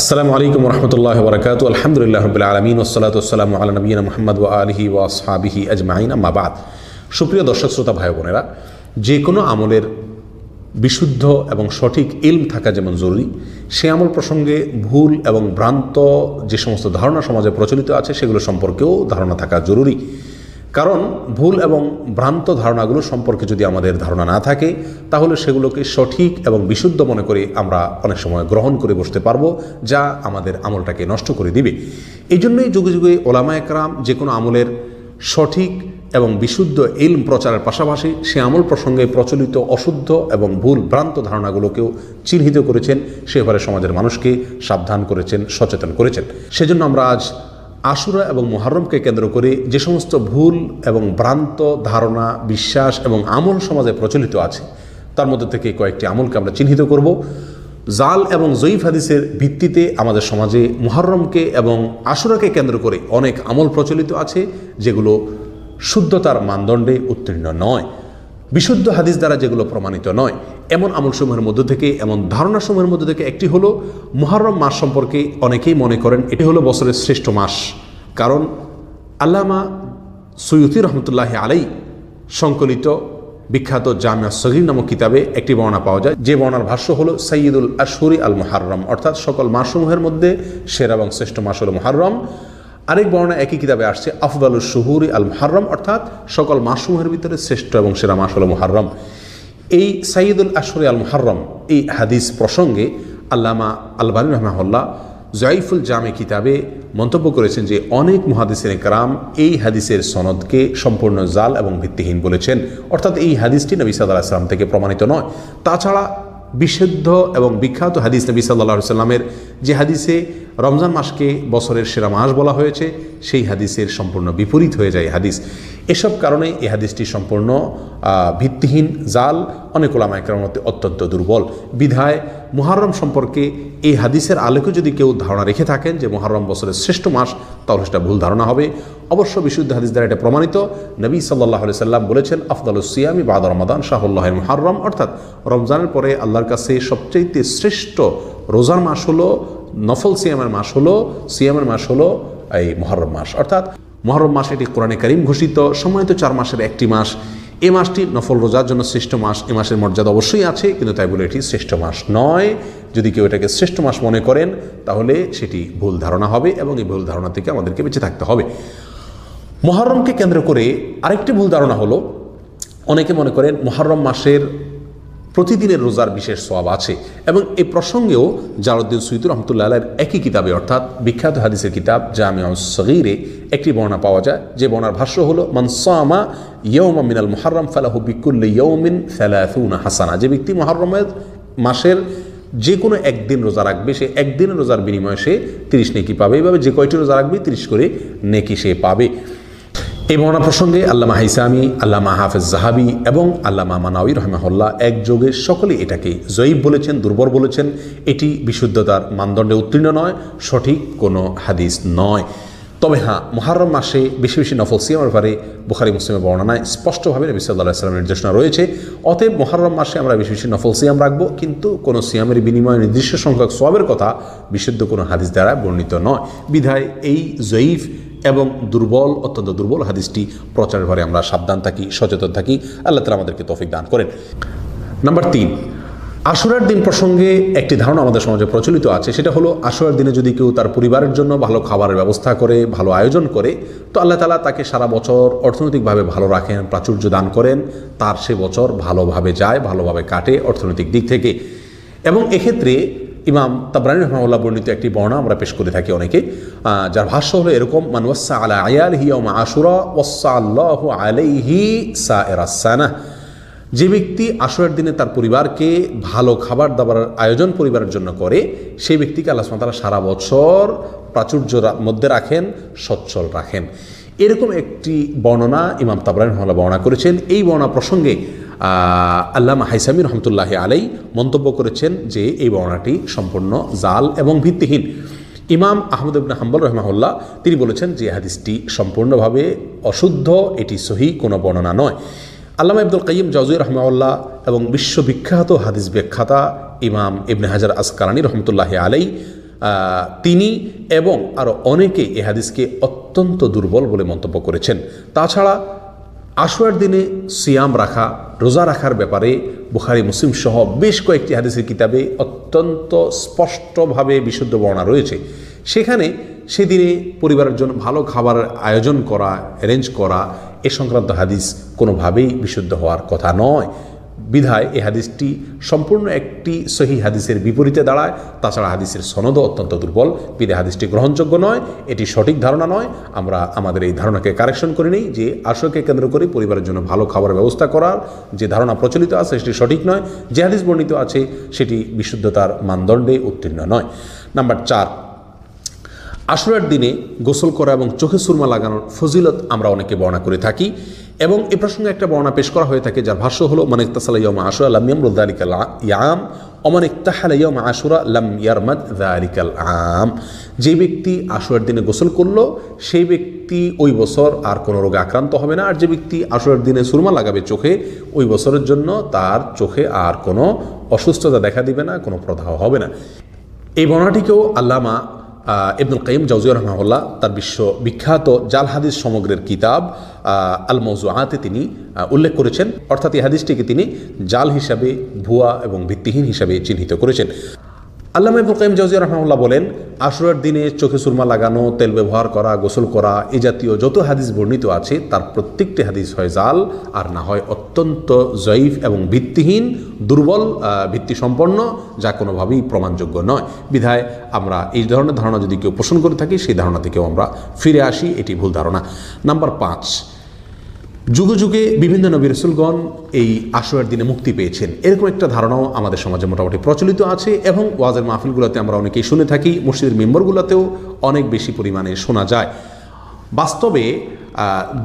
আসসালামু আলাইকুম রহমতুল্লাহ বরকাত আলহামদুলিল্লাহ রবিল আলমিন ওসলাত আসসালাম আল নবীন মোহাম্মদ ওয়া আলহি ওয়া সাবিহি আজমাইন আমাবাদ সুপ্রিয় দর্শক শ্রোতা ভাই বোনেরা যে কোনো আমলের বিশুদ্ধ এবং সঠিক ইলম থাকা যেমন জরুরি সে আমল প্রসঙ্গে ভুল এবং ভ্রান্ত যে সমস্ত ধারণা সমাজে প্রচলিত আছে সেগুলো সম্পর্কেও ধারণা থাকা জরুরি কারণ ভুল এবং ভ্রান্ত ধারণাগুলো সম্পর্কে যদি আমাদের ধারণা না থাকে তাহলে সেগুলোকে সঠিক এবং বিশুদ্ধ মনে করে আমরা অনেক সময় গ্রহণ করে বসতে পারবো যা আমাদের আমলটাকে নষ্ট করে দিবে এই জন্যই যুগে যুগে ওলামা একরাম যে কোনো আমলের সঠিক এবং বিশুদ্ধ ইলম প্রচারের পাশাপাশি সে আমল প্রসঙ্গে প্রচলিত অশুদ্ধ এবং ভুল ভ্রান্ত ধারণাগুলোকেও চিহ্নিত করেছেন সেভাবে সমাজের মানুষকে সাবধান করেছেন সচেতন করেছেন সেজন্য আমরা আজ আশুরা এবং মোহারমকে কেন্দ্র করে যে সমস্ত ভুল এবং ভ্রান্ত ধারণা বিশ্বাস এবং আমল সমাজে প্রচলিত আছে তার মধ্যে থেকে কয়েকটি আমলকে আমরা চিহ্নিত করব জাল এবং জয়ীফ হাদিসের ভিত্তিতে আমাদের সমাজে মুহরমকে এবং আশুরাকে কেন্দ্র করে অনেক আমল প্রচলিত আছে যেগুলো শুদ্ধতার মানদণ্ডে উত্তীর্ণ নয় বিশুদ্ধ হাদিস দ্বারা যেগুলো প্রমাণিত নয় এমন আমলসমূহের মধ্য থেকে এমন ধারণাসমূহের মধ্য থেকে একটি হলো মহারম মাস সম্পর্কে অনেকেই মনে করেন এটি হলো বছরের শ্রেষ্ঠ মাস কারণ আল্লামা সৈয়দি রহমতুল্লাহ আলাই সংকলিত বিখ্যাত জামিয়া সহির নামক কিতাবে একটি বর্ণনা পাওয়া যায় যে বর্ণার ভাষ্য হলো সৈয়দুল আশহরি আল মোহারম অর্থাৎ সকল মাসসমূহের মধ্যে সেরা এবং শ্রেষ্ঠ মাস হল মোহারম আরেক বর্ণনা একই কিতাবে আসছে আফদাল শহুরি আল মুহারম অর্থাৎ সকল মাসুমের ভিতরে শ্রেষ্ঠ এবং সেরা মাস হল মুহারম এই সাইদুল আশরি আল মুহারম এই হাদিস প্রসঙ্গে আল্লামা আলবানী রহমাহল্লা জয়ফুল জামে কিতাবে মন্তব্য করেছেন যে অনেক মহাদিসের কারাম এই হাদিসের সনদকে সম্পূর্ণ জাল এবং ভিত্তিহীন বলেছেন অর্থাৎ এই হাদিসটি নবী সাদা আসলাম থেকে প্রমাণিত নয় তাছাড়া বিশুদ্ধ এবং বিখ্যাত হাদিস নবী সাল্লা সাল্লামের যে হাদিসে রমজান মাসকে বছরের সেরা মাস বলা হয়েছে সেই হাদিসের সম্পূর্ণ বিপরীত হয়ে যায় হাদিস এসব কারণে এই হাদিসটি সম্পূর্ণ ভিত্তিহীন জাল অনেক ওলামায়করার মধ্যে অত্যন্ত দুর্বল বিধায় মুহারম সম্পর্কে এই হাদিসের আলোকে যদি কেউ ধারণা রেখে থাকেন যে মুহারম বছরের শ্রেষ্ঠ মাস তাহলে সেটা ভুল ধারণা হবে অবশ্য বিশুদ্ধ হাদিস দ্বারা এটা প্রমাণিত নবী সাল্লাহ সাল্লাম বলেছেন আফদাল সিয়ামি বাদ রমাদান শাহুল্লাহ মুহারম অর্থাৎ রমজানের পরে আল্লাহর কাছে সবচেয়ে শ্রেষ্ঠ রোজার মাস হলো নফল সিয়ামের মাস হলো সিয়ামের মাস হলো এই মহরম মাস অর্থাৎ মহরম মাস এটি কোরআনে করিম ঘোষিত সময় তো চার মাসের একটি মাস এ মাসটি নফল রোজার জন্য শ্রেষ্ঠ মাস এ মাসের মর্যাদা অবশ্যই আছে কিন্তু তাই বলে এটি শ্রেষ্ঠ মাস নয় যদি কেউ এটাকে শ্রেষ্ঠ মাস মনে করেন তাহলে সেটি ভুল ধারণা হবে এবং এই ভুল ধারণা থেকে আমাদেরকে বেঁচে থাকতে হবে মহরমকে কেন্দ্র করে আরেকটি ভুল ধারণা হলো অনেকে মনে করেন মহরম মাসের প্রতিদিনের রোজার বিশেষ সব আছে এবং এ প্রসঙ্গেও জারুদ্দিন সুইদুর রহমতুল্লাহ আলের একই কিতাবে অর্থাৎ বিখ্যাত হাদিসের কিতাব জামিয়া সগিরে একটি বর্ণনা পাওয়া যায় যে বর্ণার ভাষ্য হলো মনসামা ইয়ৌমা মিনাল মোহারম ফেলা বিকুল্ল ইয়ৌমিন ফেলাহুনা হাসানা যে ব্যক্তি মোহারমের মাসের যে কোনো একদিন রোজা রাখবে সে একদিন রোজার বিনিময়ে সে তিরিশ নেকি পাবে এভাবে যে কয়টি রোজা রাখবে তিরিশ করে নেকি সে পাবে এই মহানা প্রসঙ্গে আল্লামা হাইসামি আল্লামা হাফেজ জাহাবি এবং আল্লামা মানাউই রহমাহল্লা একযোগে সকলে এটাকে জয়ীব বলেছেন দুর্বল বলেছেন এটি বিশুদ্ধতার মানদণ্ডে উত্তীর্ণ নয় সঠিক কোনো হাদিস নয় তবে হ্যাঁ মহারম মাসে বেশি বেশি নফল সিয়াম ব্যাপারে বুখারি মুসলিমের বর্ণনায় স্পষ্টভাবে নবী সাল্লাহ সাল্লামের নির্দেশনা রয়েছে অতএব মহারম মাসে আমরা বেশি বেশি নফল সিয়াম রাখবো কিন্তু কোনো সিয়ামের বিনিময়ে নির্দিষ্ট সংখ্যক সবের কথা বিশুদ্ধ কোনো হাদিস দ্বারা বর্ণিত নয় বিধায় এই জয়ীফ এবং দুর্বল অত্যন্ত দুর্বল হাদিসটি প্রচারের ভরে আমরা সাবধান থাকি সচেতন থাকি আল্লাহ তালা আমাদেরকে তফিক দান করেন নাম্বার তিন আশুরার দিন প্রসঙ্গে একটি ধারণা আমাদের সমাজে প্রচলিত আছে সেটা হলো আশুরার দিনে যদি কেউ তার পরিবারের জন্য ভালো খাবারের ব্যবস্থা করে ভালো আয়োজন করে তো আল্লাহ তালা তাকে সারা বছর অর্থনৈতিকভাবে ভালো রাখেন প্রাচুর্য দান করেন তার সে বছর ভালোভাবে যায় ভালোভাবে কাটে অর্থনৈতিক দিক থেকে এবং এক্ষেত্রে ইমাম তাবরানি রহমাউল্লাহ বর্ণিত একটি বর্ণা আমরা পেশ করে থাকি অনেকে যার ভাষ্য হলো এরকম মানওয়াসা আলা আয়াল হিয়ম আশুরা ওয়াসা আল্লাহ আলাইহি সা যে ব্যক্তি আসরের দিনে তার পরিবারকে ভালো খাবার দাবার আয়োজন পরিবারের জন্য করে সেই ব্যক্তিকে আল্লাহ তারা সারা বছর প্রাচুর্য মধ্যে রাখেন সচ্ছল রাখেন এরকম একটি বর্ণনা ইমাম তাবরান হল্লা বর্ণনা করেছেন এই বর্ণনা প্রসঙ্গে আল্লামা হাইসামি রহমতুল্লাহ আলাই মন্তব্য করেছেন যে এই বর্ণাটি সম্পূর্ণ জাল এবং ভিত্তিহীন ইমাম আহমদ ইবনা হাম্বল রহমাহুল্লাহ তিনি বলেছেন যে হাদিসটি সম্পূর্ণভাবে অশুদ্ধ এটি সহি কোনো বর্ণনা নয় আল্লামা ইবদুল কাইম জাজু রহমাউল্লাহ এবং বিশ্ববিখ্যাত হাদিস ব্যাখ্যাতা ইমাম ইবনে হাজার আসকালানি রহমতুল্লাহ আলাই তিনি এবং আরও অনেকে এ হাদিসকে অত্যন্ত দুর্বল বলে মন্তব্য করেছেন তাছাড়া আশুয়ার দিনে সিয়াম রাখা রোজা রাখার ব্যাপারে বুখারি মুসলিম সহ বেশ কয়েকটি হাদিসের কিতাবে অত্যন্ত স্পষ্টভাবে বিশুদ্ধ বর্ণনা রয়েছে সেখানে সেদিনে পরিবারের জন্য ভালো খাবারের আয়োজন করা অ্যারেঞ্জ করা এ সংক্রান্ত হাদিস কোনোভাবেই বিশুদ্ধ হওয়ার কথা নয় বিধায় এ হাদিসটি সম্পূর্ণ একটি সহি হাদিসের বিপরীতে দাঁড়ায় তাছাড়া হাদিসের সনদও অত্যন্ত দুর্বল বিধে হাদিসটি গ্রহণযোগ্য নয় এটি সঠিক ধারণা নয় আমরা আমাদের এই ধারণাকে কারেকশন করে নিই যে আশয়কে কেন্দ্র করে পরিবারের জন্য ভালো খাবার ব্যবস্থা করার যে ধারণা প্রচলিত আছে সেটি সঠিক নয় যে হাদিস বর্ণিত আছে সেটি বিশুদ্ধতার মানদণ্ডে উত্তীর্ণ নয় নাম্বার চার আশুরার দিনে গোসল করা এবং চোখে সুরমা লাগানোর ফজিলত আমরা অনেকে বর্ণনা করে থাকি এবং এ প্রসঙ্গে একটা বর্ণনা পেশ করা হয়ে থাকে যার ভাষ্য হলো মানিক তাসালা আশুরা লাম ইয়ামরুল ইয়াম অমানিক তাহালা আশুরা লাম ইয়ারমাদ দালিকাল আম যে ব্যক্তি আশুরার দিনে গোসল করলো সেই ব্যক্তি ওই বছর আর কোনো রোগে আক্রান্ত হবে না আর যে ব্যক্তি আশুরার দিনে সুরমা লাগাবে চোখে ওই বছরের জন্য তার চোখে আর কোনো অসুস্থতা দেখা দিবে না কোনো প্রদাহ হবে না এই বর্ণাটিকেও আল্লামা ইবনুল কাইম জাউজি রহমাউল্লাহ তার বিশ্ব বিখ্যাত জাল হাদিস সমগ্রের কিতাব আল মৌজুআতে তিনি উল্লেখ করেছেন অর্থাৎ এই হাদিসটিকে তিনি জাল হিসাবে ভুয়া এবং ভিত্তিহীন হিসাবে চিহ্নিত করেছেন আল্লামা ইবুল কাইম জাউজিয়া রহমাউল্লাহ বলেন আশুরার দিনে চোখে সুরমা লাগানো তেল ব্যবহার করা গোসল করা এ জাতীয় যত হাদিস বর্ণিত আছে তার প্রত্যেকটি হাদিস হয় জাল আর না হয় অত্যন্ত জয়ীফ এবং ভিত্তিহীন দুর্বল ভিত্তি সম্পন্ন যা কোনোভাবেই প্রমাণযোগ্য নয় বিধায় আমরা এই ধরনের ধারণা যদি কেউ পোষণ করে থাকি সেই ধারণা থেকেও আমরা ফিরে আসি এটি ভুল ধারণা নাম্বার পাঁচ যুগে যুগে বিভিন্ন নবী রসুলগণ এই আশয়ের দিনে মুক্তি পেয়েছেন এরকম একটা ধারণাও আমাদের সমাজে মোটামুটি প্রচলিত আছে এবং ওয়াজের মাহফিলগুলোতে আমরা অনেকেই শুনে থাকি মসজিদের মেম্বরগুলোতেও অনেক বেশি পরিমাণে শোনা যায় বাস্তবে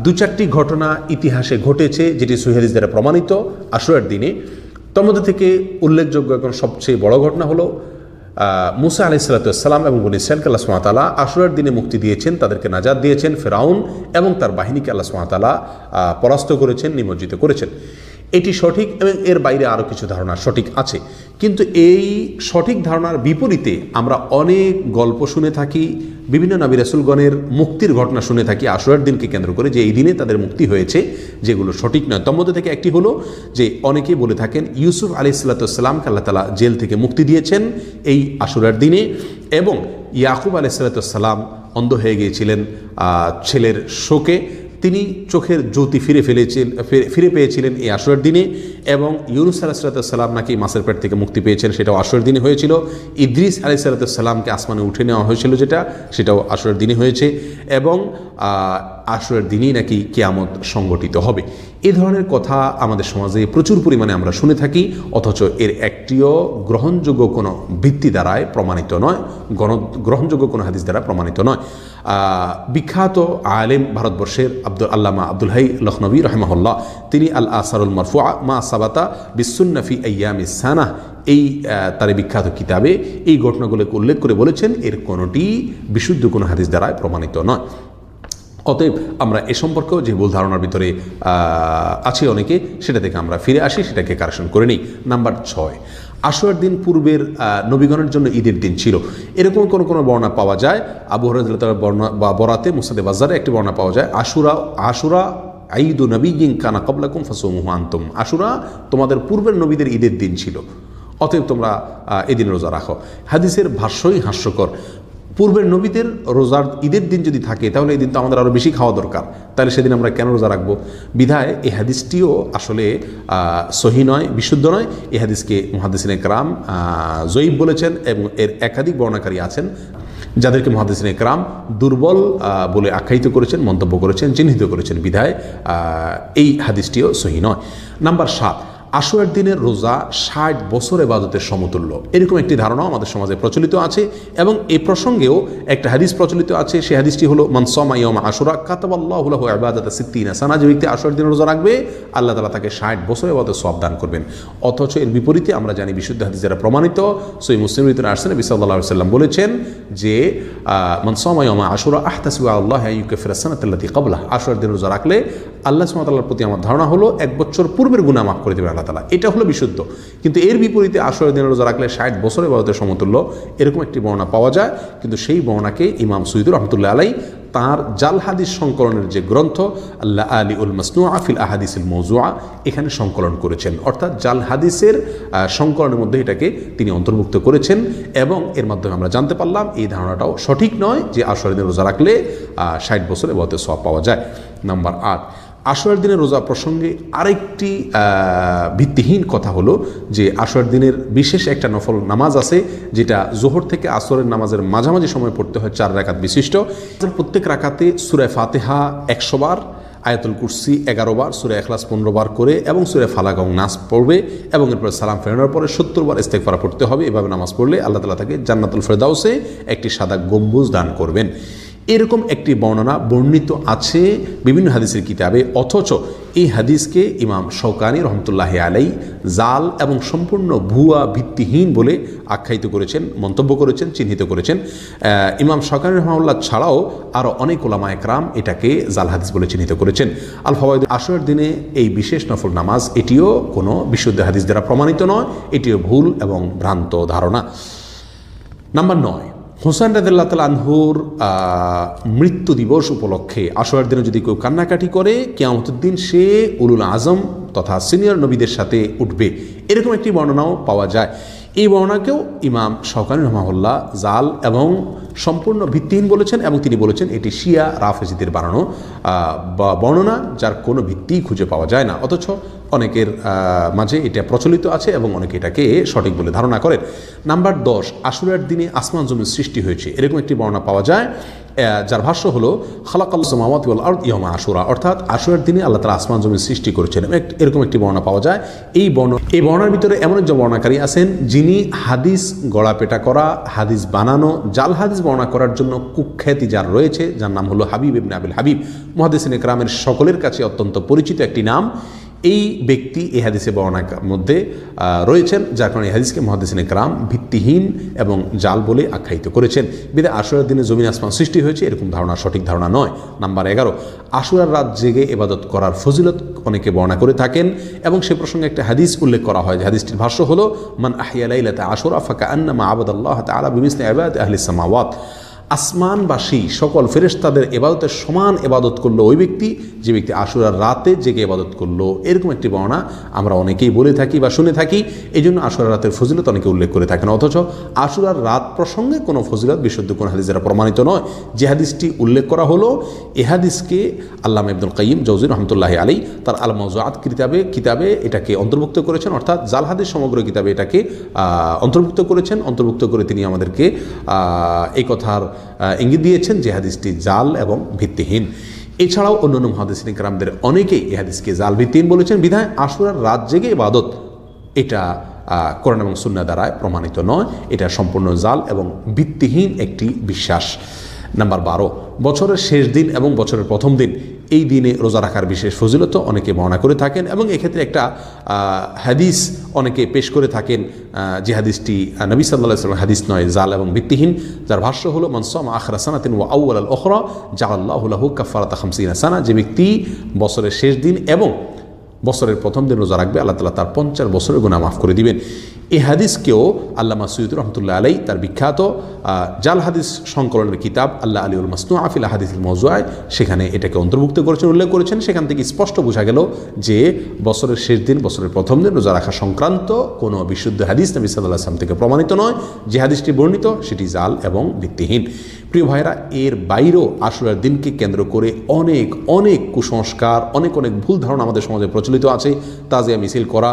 দু চারটি ঘটনা ইতিহাসে ঘটেছে যেটি সুহেদিস দ্বারা প্রমাণিত আশয়ের দিনে মধ্যে থেকে উল্লেখযোগ্য এখন সবচেয়ে বড় ঘটনা হলো মুসা আলি সাল্লাতাম এবং বনি ইসরায়েলকে আল্লাহ সুমাতালা আসরের দিনে মুক্তি দিয়েছেন তাদেরকে নাজাদ দিয়েছেন ফেরাউন এবং তার বাহিনীকে আল্লাহ সুমাতালা পরাস্ত করেছেন নিমজ্জিত করেছেন এটি সঠিক এবং এর বাইরে আরও কিছু ধারণা সঠিক আছে কিন্তু এই সঠিক ধারণার বিপরীতে আমরা অনেক গল্প শুনে থাকি বিভিন্ন নবী রাসুলগণের মুক্তির ঘটনা শুনে থাকি আশুরার দিনকে কেন্দ্র করে যে এই দিনে তাদের মুক্তি হয়েছে যেগুলো সঠিক নয় তন্মধ্যে থেকে একটি হলো যে অনেকেই বলে থাকেন ইউসুফ আলি সাল্লাতামকে আল্লাহ তালা জেল থেকে মুক্তি দিয়েছেন এই আশুরার দিনে এবং ইয়াকুব আলি সাল্লাতাম অন্ধ হয়ে গিয়েছিলেন ছেলের শোকে তিনি চোখের জ্যোতি ফিরে ফেলেছিল ফিরে পেয়েছিলেন এই আসরের দিনে এবং ইউনুস সালাতাম নাকি মাসের পেট থেকে মুক্তি পেয়েছেন সেটাও আসরের দিনে হয়েছিল ইদ্রিস সালাতামকে আসমানে উঠে নেওয়া হয়েছিল যেটা সেটাও আসরের দিনে হয়েছে এবং আসরের দিনই নাকি কেয়ামত সংগঠিত হবে এ ধরনের কথা আমাদের সমাজে প্রচুর পরিমাণে আমরা শুনে থাকি অথচ এর একটিও গ্রহণযোগ্য কোনো ভিত্তি দ্বারায় প্রমাণিত নয় গণ গ্রহণযোগ্য কোনো হাদিস দ্বারা প্রমাণিত নয় বিখ্যাত আলেম ভারতবর্ষের আব্দুল আল্লামা আব্দুল হাই লখনবী রহমাহুল্লাহ তিনি আল আসারুল মারফুয়া মা সাবাতা বিশ্বনফি আয়াম ইসানাহ এই তার বিখ্যাত কিতাবে এই ঘটনাগুলোকে উল্লেখ করে বলেছেন এর কোনোটি বিশুদ্ধ কোনো হাদিস দ্বারায় প্রমাণিত নয় অতএব আমরা এ সম্পর্কেও যে ভুল ধারণার ভিতরে আছে অনেকে সেটা থেকে আমরা ফিরে আসি সেটাকে কারেকশন করে নিই নাম্বার ছয় আশুয়ার দিন পূর্বের নবীগণের জন্য ঈদের দিন ছিল এরকম কোনো কোনো বর্ণা পাওয়া যায় আবু হরতার বর্ণা বা বরাতে মুসাদে বাজারে একটি বর্ণা পাওয়া যায় আশুরা আশুরা নবী গিং কানা কবলাকুম ফাসুমুহ আন্তম আশুরা তোমাদের পূর্বের নবীদের ঈদের দিন ছিল অতএব তোমরা এদিন রোজা রাখো হাদিসের ভাষ্যই হাস্যকর পূর্বের নবীদের রোজার ঈদের দিন যদি থাকে তাহলে এই দিন তো আমাদের আরও বেশি খাওয়া দরকার তাহলে সেদিন আমরা কেন রোজা রাখবো বিধায় এ হাদিসটিও আসলে সহি নয় বিশুদ্ধ নয় এ হাদিসকে মহাদিসিনে ক্রাম জয়ীব বলেছেন এবং এর একাধিক বর্ণাকারী আছেন যাদেরকে মহাদিসিনে একরাম দুর্বল বলে আখ্যায়িত করেছেন মন্তব্য করেছেন চিহ্নিত করেছেন বিধায় এই হাদিসটিও সহি নয় নাম্বার সাত আশুয়ার দিনের রোজা ষাট বছর এবাদতের সমতুল্য এরকম একটি ধারণাও আমাদের সমাজে প্রচলিত আছে এবং এই প্রসঙ্গেও একটা হাদিস প্রচলিত আছে সেই হাদিসটি হলো মনসমা ইয়মা আশুরা কাতাবাল্লাহুল্লাহ আবাদাত সিদ্দিন সানা যে ব্যক্তি আশুয়ার দিনের রোজা রাখবে আল্লাহ তালা তাকে ষাট বছর এবাদত সব দান করবেন অথচ এর বিপরীতে আমরা জানি বিশুদ্ধ হাদিস যারা প্রমাণিত সই মুসলিম রিতুন আর্সেন বিসাল্লাহ সাল্লাম বলেছেন যে মনসমা ইয়মা আশুরা আহতাসু আল্লাহ ইউকেফিরাসানা তাল্লাতি কবলাহ আশুয়ার দিনের রোজা রাখলে আল্লাহ সুমাতাল্লাহর প্রতি আমার ধারণা হলো এক বছর পূর্বের গুণা মাফ করে দেবে তালা এটা হলো বিশুদ্ধ কিন্তু এর বিপরীতে আশ্রয় দিন রোজা রাখলে ষাট বছরে বয়সের সমতুল্য এরকম একটি বর্ণনা পাওয়া যায় কিন্তু সেই বর্ণাকে ইমাম সৈদুর রহমতুল্লাহ আলাই তাঁর জাল হাদিস সংকলনের যে গ্রন্থ আল্লাহ আলী উল মাসনু আফিল আহাদিস মৌজুয়া এখানে সংকলন করেছেন অর্থাৎ জাল হাদিসের সংকলনের মধ্যে এটাকে তিনি অন্তর্ভুক্ত করেছেন এবং এর মাধ্যমে আমরা জানতে পারলাম এই ধারণাটাও সঠিক নয় যে আশরের রোজা রাখলে ষাট বছরে বতে সব পাওয়া যায় নাম্বার আট আশোয়ার দিনের রোজা প্রসঙ্গে আরেকটি ভিত্তিহীন কথা হলো যে আশোয়ার দিনের বিশেষ একটা নফল নামাজ আছে যেটা জোহর থেকে আসরের নামাজের মাঝামাঝি সময় পড়তে হয় চার রাকাত বিশিষ্ট প্রত্যেক রাকাতে সুরায় ফাতেহা একশো বার আয়াতুল কুরসি এগারো বার সুরে এখলাস পনেরো বার করে এবং সুরে ফালাগং নাচ পড়বে এবং এরপর সালাম ফেরানোর পরে সত্তর বার ইস্তেকফারা পড়তে হবে এভাবে নামাজ পড়লে আল্লাহ তালা তাকে জান্নাতুল ফেরদাউসে একটি সাদা গম্বুজ দান করবেন এরকম একটি বর্ণনা বর্ণিত আছে বিভিন্ন হাদিসের কিতাবে অথচ এই হাদিসকে ইমাম শৌকানি রহমতুল্লাহ আলাই জাল এবং সম্পূর্ণ ভুয়া ভিত্তিহীন বলে আখ্যায়িত করেছেন মন্তব্য করেছেন চিহ্নিত করেছেন ইমাম শৌকানি রহমাল্লাহ ছাড়াও আরও অনেক ওলামায় একরাম এটাকে জাল হাদিস বলে চিহ্নিত করেছেন আলফাবাদ আসরের দিনে এই বিশেষ নফল নামাজ এটিও কোনো বিশুদ্ধ হাদিস দ্বারা প্রমাণিত নয় এটিও ভুল এবং ভ্রান্ত ধারণা নাম্বার নয় হোসেন রাজিল্লা তাল আনহুর মৃত্যু দিবস উপলক্ষে আসরের দিনে যদি কেউ কান্নাকাটি করে কেয়ামতের দিন সে উলুল আজম তথা সিনিয়র নবীদের সাথে উঠবে এরকম একটি বর্ণনাও পাওয়া যায় এই বর্ণনাকেও ইমাম শওকান রহমাউল্লাহ জাল এবং সম্পূর্ণ ভিত্তিহীন বলেছেন এবং তিনি বলেছেন এটি শিয়া রাফেজিদের বানানো বা বর্ণনা যার কোনো ভিত্তি খুঁজে পাওয়া যায় না অথচ অনেকের মাঝে এটা প্রচলিত আছে এবং অনেকে এটাকে সঠিক বলে ধারণা করেন নাম্বার দশ আশুরার দিনে আসমান জমির সৃষ্টি হয়েছে এরকম একটি বর্ণনা পাওয়া যায় যার ভাষ্য হলো খালাকাল্লামাত আর ইয়মা আশুরা অর্থাৎ আশুরার দিনে আল্লাহ তালা আসমান জমি সৃষ্টি করেছিলেন এরকম একটি বর্ণনা পাওয়া যায় এই বর্ণ এই বর্ণার ভিতরে এমন একজন বর্ণাকারী আছেন যিনি হাদিস পেটা করা হাদিস বানানো জাল হাদিস বর্ণনা করার জন্য কুখ্যাতি যার রয়েছে যার নাম হলো হাবিব ইবনে আবিল হাবিব মহাদিস গ্রামের সকলের কাছে অত্যন্ত পরিচিত একটি নাম এই ব্যক্তি এহাদিসে হাদিসে বর্ণার মধ্যে রয়েছেন যার কারণে এই হাদিসকে মহাদিসিন গ্রাম ভিত্তিহীন এবং জাল বলে আখ্যায়িত করেছেন বিদে আশুরার দিনে জমিন আসমান সৃষ্টি হয়েছে এরকম ধারণা সঠিক ধারণা নয় নাম্বার এগারো আশুরার রাত জেগে এবাদত করার ফজিলত অনেকে বর্ণনা করে থাকেন এবং সে প্রসঙ্গে একটা হাদিস উল্লেখ করা হয় যে হাদিসটির ভাষ্য হলো মান আহিয়া আশুরা ফাঁকা মা আবাদ আল্লাহ তালা বিমিস আবাদ আহলিসামাওয়াত আসমানবাসী সকল তাদের এবাদতের সমান এবাদত করলো ওই ব্যক্তি যে ব্যক্তি আশুরার রাতে জেগে এবাদত করলো এরকম একটি বর্ণনা আমরা অনেকেই বলে থাকি বা শুনে থাকি এই জন্য আশুরার রাতের ফজিলত অনেকে উল্লেখ করে থাকেন অথচ আশুরার রাত প্রসঙ্গে কোনো ফজিলত বিশুদ্ধ কোন হাদিস প্রমাণিত নয় যে হাদিসটি উল্লেখ করা হলো এ হাদিসকে আল্লাহ আব্দুল কাইম জৌজির রহমতুল্লাহ আলী তার আল কিতাবে কিতাবে এটাকে অন্তর্ভুক্ত করেছেন অর্থাৎ জাল হাদিস সমগ্র কিতাবে এটাকে অন্তর্ভুক্ত করেছেন অন্তর্ভুক্ত করে তিনি আমাদেরকে এই কথার ইঙ্গিত দিয়েছেন যে হাদিসটি জাল এবং ভিত্তিহীন এছাড়াও অন্যান্য মহাদিসিন কারামদের অনেকেই এ হাদিসকে জাল ভিত্তিহীন বলেছেন বিধায় আশুরার রাত জেগে ইবাদত এটা কোরআন এবং সুন্না দ্বারায় প্রমাণিত নয় এটা সম্পূর্ণ জাল এবং ভিত্তিহীন একটি বিশ্বাস নাম্বার বারো বছরের শেষ দিন এবং বছরের প্রথম দিন এই দিনে রোজা রাখার বিশেষ ফজিলত অনেকে বর্ণনা করে থাকেন এবং এক্ষেত্রে একটা হাদিস অনেকে পেশ করে থাকেন যে হাদিসটি নবী সাল্লাহ সাল্লাম হাদিস নয় জাল এবং ভিত্তিহীন যার ভাষ্য হলো মনসম আখরা সানাতিন ও আউ্ল আল ওখরা জাহ আল্লাহ কাফারাত হামসিনা সানা যে ব্যক্তি বছরের শেষ দিন এবং বছরের প্রথম দিন রোজা রাখবে আল্লাহ তালা তার পঞ্চাশ বছরের গুণা মাফ করে দিবেন এই হাদিসকেও আল্লামা সৈয়দ রহমতুল্লাহ আলাই তার বিখ্যাত জাল হাদিস সংকলনের কিতাব আল্লাহ আলিউল মাসনু আফিল হাদিস মজুয়ায় সেখানে এটাকে অন্তর্ভুক্ত করেছেন উল্লেখ করেছেন সেখান থেকে স্পষ্ট বোঝা গেল যে বছরের শেষ দিন বছরের প্রথম দিন রোজা রাখা সংক্রান্ত কোনো বিশুদ্ধ হাদিস নবী সাল্লাহ আসলাম থেকে প্রমাণিত নয় যে হাদিসটি বর্ণিত সেটি জাল এবং ভিত্তিহীন প্রিয় ভাইরা এর বাইরেও আশুরার দিনকে কেন্দ্র করে অনেক অনেক কুসংস্কার অনেক অনেক ভুল ধারণা আমাদের সমাজে প্রচলিত আছে তা যে মিছিল করা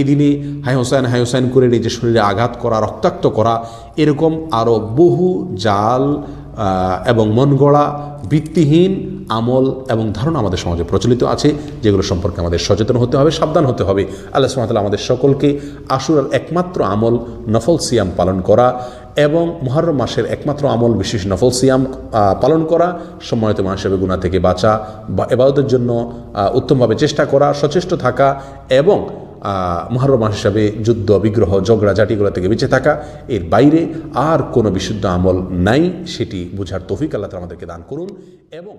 এই দিনে হাই হোসাইন হাই হোসাইন করে নিজের শরীরে আঘাত করা রক্তাক্ত করা এরকম আরও বহু জাল এবং মন গড়া বৃত্তিহীন আমল এবং ধারণা আমাদের সমাজে প্রচলিত আছে যেগুলো সম্পর্কে আমাদের সচেতন হতে হবে সাবধান হতে হবে আল্লাহ সুমাতাল আমাদের সকলকে আশুরার একমাত্র আমল নফল সিয়াম পালন করা এবং মহরম মাসের একমাত্র আমল বিশেষ নফল সিয়াম পালন করা সম্মানিত মানুষের গুণা থেকে বাঁচা বা এবাদতের জন্য উত্তমভাবে চেষ্টা করা সচেষ্ট থাকা এবং মহারম হিসাবে যুদ্ধ বিগ্রহ জাটিগুলো থেকে বেঁচে থাকা এর বাইরে আর কোনো বিশুদ্ধ আমল নাই সেটি বোঝার তফিক আল্লাহ আমাদেরকে দান করুন এবং